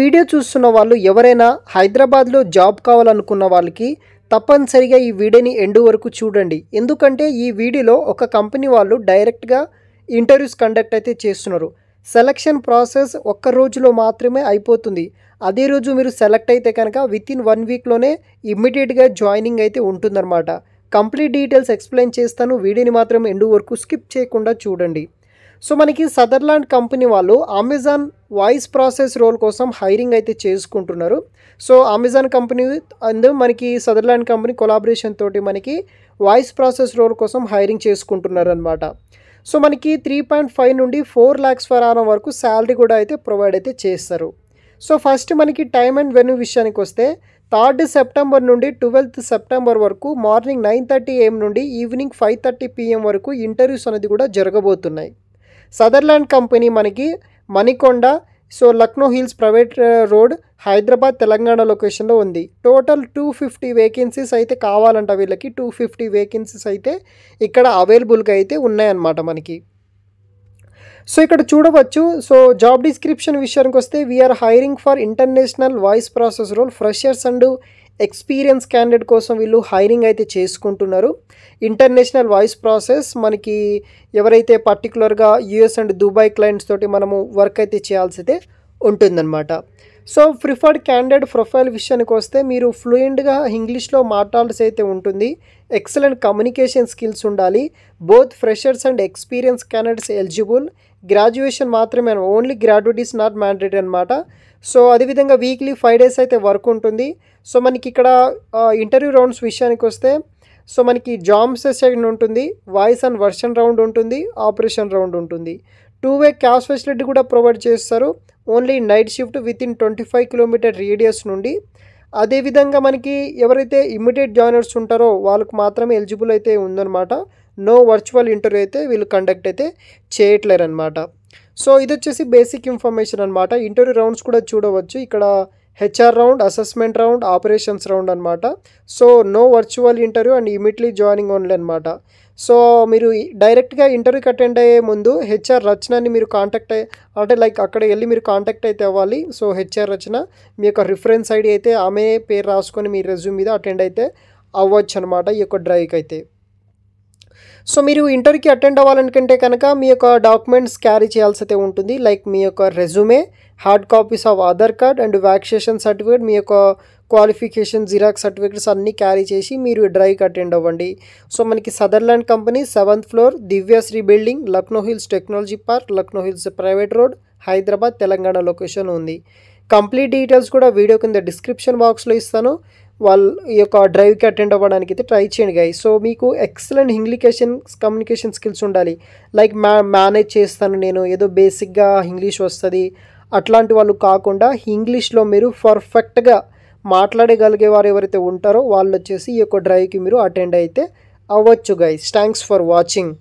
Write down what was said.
video చూస్తున్న వాళ్ళు ఎవరైనా హైదరాబాద్లో జాబ్ కావాలనుకున్న వాళ్ళకి తప్పనిసరిగా ఈ వీడియోని ఎండు వరకు చూడండి ఎందుకంటే ఈ వీడియోలో ఒక కంపెనీ వాళ్ళు డైరెక్ట్గా ఇంటర్వ్యూస్ కండక్ట్ అయితే చేస్తున్నారు సెలక్షన్ ప్రాసెస్ ఒక్క రోజులో మాత్రమే అయిపోతుంది అదే రోజు మీరు సెలెక్ట్ అయితే కనుక విత్ ఇన్ వన్ వీక్లోనే ఇమ్మీడియట్గా జాయినింగ్ అయితే ఉంటుందన్నమాట కంప్లీట్ డీటెయిల్స్ ఎక్స్ప్లెయిన్ చేస్తాను వీడియోని మాత్రం ఎండు వరకు స్కిప్ చేయకుండా చూడండి సో మనకి సదర్లాండ్ కంపెనీ వాళ్ళు అమెజాన్ వాయిస్ ప్రాసెస్ రోల్ కోసం హైరింగ్ అయితే చేసుకుంటున్నారు సో అమెజాన్ కంపెనీ అందు మనకి సదర్లాండ్ కంపెనీ కొలాబరేషన్ తోటి మనకి వాయిస్ ప్రాసెస్ రోల్ కోసం హైరింగ్ చేసుకుంటున్నారు అనమాట సో మనకి త్రీ పాయింట్ ఫైవ్ నుండి ఫోర్ ల్యాక్స్ ఫర్ అవర్ వరకు శాలరీ కూడా అయితే ప్రొవైడ్ అయితే చేస్తారు సో ఫస్ట్ మనకి టైం అండ్ వెన్యూ విషయానికి వస్తే థర్డ్ సెప్టెంబర్ నుండి ట్వెల్త్ సెప్టెంబర్ వరకు మార్నింగ్ నైన్ థర్టీ ఏఎం నుండి ఈవినింగ్ ఫైవ్ థర్టీ పిఎం వరకు ఇంటర్వ్యూస్ అనేది కూడా జరగబోతున్నాయి సదర్లాండ్ కంపెనీ మనకి మణికొండ సో లక్నో Hills private road Hyderabad Telangana లొకేషన్లో ఉంది టోటల్ టూ ఫిఫ్టీ వేకెన్సీస్ అయితే కావాలంట వీళ్ళకి టూ ఫిఫ్టీ వేకెన్సీస్ అయితే ఇక్కడ అవైలబుల్గా అయితే ఉన్నాయన్నమాట మనకి సో ఇక్కడ చూడవచ్చు సో జాబ్ డిస్క్రిప్షన్ విషయానికి వస్తే we're hiring for international voice process role freshers and experience candidate కోసం వీళ్ళు హైరింగ్ అయితే చేసుకుంటున్నారు ఇంటర్నేషనల్ వాయిస్ ప్రాసెస్ మనకి ఎవరైతే పర్టికులర్గా యుఎస్ అండ్ దుబాయ్ క్లయింట్స్ తోటి మనము వర్క్ అయితే చేయాల్సి అయితే ఉంటుందన్నమాట సో ప్రిఫర్డ్ క్యాండిడేట్ ప్రొఫైల్ విషయానికి వస్తే మీరు ఫ్లూయెంట్గా ఇంగ్లీష్లో మాట్లాడాల్సి అయితే ఉంటుంది ఎక్సలెంట్ కమ్యూనికేషన్ స్కిల్స్ ఉండాలి both freshers and experience candidates eligible graduation మాత్రమే only graduate is not mandate అనమాట సో అదేవిధంగా వీక్లీ ఫైవ్ డేస్ అయితే వర్క్ ఉంటుంది సో మనకి ఇక్కడ ఇంటర్వ్యూ రౌండ్స్ విషయానికి వస్తే సో మనకి జామ్ సెషన్ ఉంటుంది వాయిస్ అండ్ వర్షన్ రౌండ్ ఉంటుంది ఆపరేషన్ రౌండ్ ఉంటుంది టూ వే క్యాష్ ఫెసిలిటీ కూడా ప్రొవైడ్ చేస్తారు only night shift within twenty five kilometer radius నుండి అదేవిధంగా మనకి ఎవరైతే ఇమ్మీడియట్ జాయినర్స్ ఉంటారో వాళ్ళకు మాత్రమే ఎలిజిబుల్ అయితే ఉందన్నమాట నో వర్చువల్ ఇంటర్వ్యూ అయితే వీళ్ళు కండక్ట్ అయితే చేయట్లేరు అనమాట సో ఇది వచ్చేసి బేసిక్ ఇన్ఫర్మేషన్ అనమాట ఇంటర్వ్యూ రౌండ్స్ కూడా చూడవచ్చు ఇక్కడ HR round assessment round operations round అనమాట so no virtual interview and immediately joining only అనమాట సో మీరు డైరెక్ట్గా ఇంటర్వ్యూకి అటెండ్ అయ్యే ముందు హెచ్ఆర్ రచనని మీరు కాంటాక్ట్ అయ్యి అంటే లైక్ అక్కడ వెళ్ళి మీరు కాంటాక్ట్ అయితే అవ్వాలి సో హెచ్ఆర్ రచన మీ యొక్క రిఫరెన్స్ ఐడి అయితే ఆమె పేరు రాసుకొని మీ రెజ్యూమ్ మీద అటెండ్ అయితే అవ్వచ్చు అనమాట ఈ యొక్క డ్రైవ్కి అయితే సో మీరు ఇంటర్వ్యూకి అటెండ్ అవ్వాలనుకుంటే కనుక మీ యొక్క డాక్యుమెంట్స్ క్యారీ చేయాల్సి అయితే ఉంటుంది లైక్ మీ యొక్క resume hard copies of Aadhaar card and vaccination certificate మీ యొక్క క్వాలిఫికేషన్ జిరాక్స్ సర్టిఫికేట్స్ అన్నీ క్యారీ చేసి మీరు డ్రైవ్కి అటెండ్ అవ్వండి సో మనకి Sutherland company seventh floor Divyasri building Lucknow hills technology park Lucknow Hills private road Hyderabad Telangana location ఉంది కంప్లీట్ డీటెయిల్స్ కూడా వీడియో కింద డిస్క్రిప్షన్ బాక్స్లో ఇస్తాను వాళ్ళ ఈ యొక్క డ్రైవ్కి అటెండ్ అవ్వడానికి అయితే ట్రై చేయండి గాయ సో మీకు ఎక్సలెంట్ ఇంగ్లికేషన్ కమ్యూనికేషన్ స్కిల్స్ ఉండాలి లైక్ మ్యా మేనేజ్ చేస్తాను నేను ఏదో బేసిక్గా ఇంగ్లీష్ వస్తుంది అట్లాంటి వాళ్ళు కాకుండా ఇంగ్లీష్లో మీరు పర్ఫెక్ట్గా మాట్లాడగలిగే వారు ఎవరైతే ఉంటారో వాళ్ళు వచ్చేసి ఈ యొక్క డ్రైవ్కి మీరు అటెండ్ అయితే అవ్వచ్చు గైస్ థ్యాంక్స్ ఫర్ వాచింగ్